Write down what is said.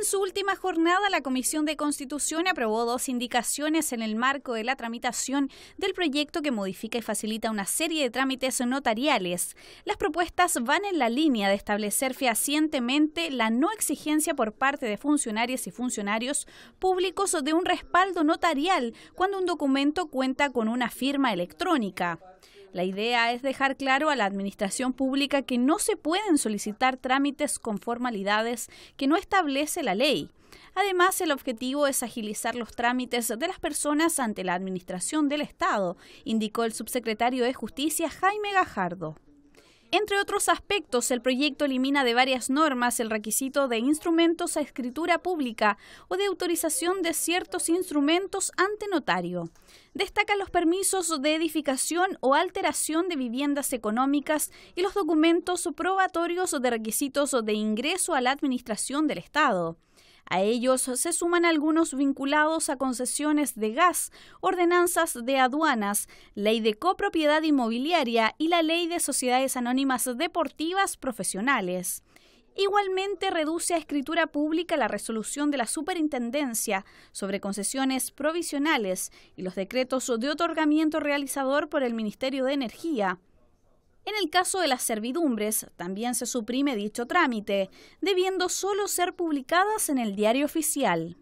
En su última jornada, la Comisión de Constitución aprobó dos indicaciones en el marco de la tramitación del proyecto que modifica y facilita una serie de trámites notariales. Las propuestas van en la línea de establecer fehacientemente la no exigencia por parte de funcionarios y funcionarios públicos de un respaldo notarial cuando un documento cuenta con una firma electrónica. La idea es dejar claro a la administración pública que no se pueden solicitar trámites con formalidades que no establece la ley. Además, el objetivo es agilizar los trámites de las personas ante la Administración del Estado, indicó el subsecretario de Justicia Jaime Gajardo. Entre otros aspectos, el proyecto elimina de varias normas el requisito de instrumentos a escritura pública o de autorización de ciertos instrumentos ante notario. Destacan los permisos de edificación o alteración de viviendas económicas y los documentos probatorios de requisitos de ingreso a la administración del Estado. A ellos se suman algunos vinculados a concesiones de gas, ordenanzas de aduanas, ley de copropiedad inmobiliaria y la ley de sociedades anónimas deportivas profesionales. Igualmente reduce a escritura pública la resolución de la Superintendencia sobre concesiones provisionales y los decretos de otorgamiento realizador por el Ministerio de Energía. En el caso de las servidumbres, también se suprime dicho trámite, debiendo solo ser publicadas en el diario oficial.